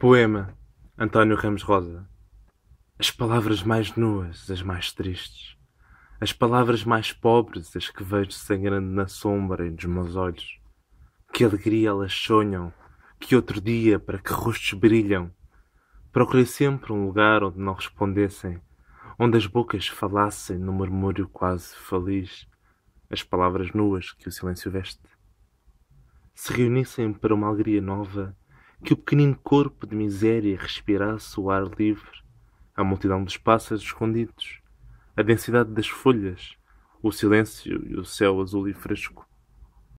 Poema António Ramos Rosa As palavras mais nuas, as mais tristes, as palavras mais pobres, as que vejo sangrando na sombra e nos meus olhos. Que alegria elas sonham, que outro dia, para que rostos brilham. Procurei sempre um lugar onde não respondessem, onde as bocas falassem no murmúrio quase feliz, as palavras nuas que o silêncio veste. Se reunissem para uma alegria nova, que o pequenino corpo de miséria respirasse o ar livre, a multidão dos pássaros escondidos, a densidade das folhas, o silêncio e o céu azul e fresco.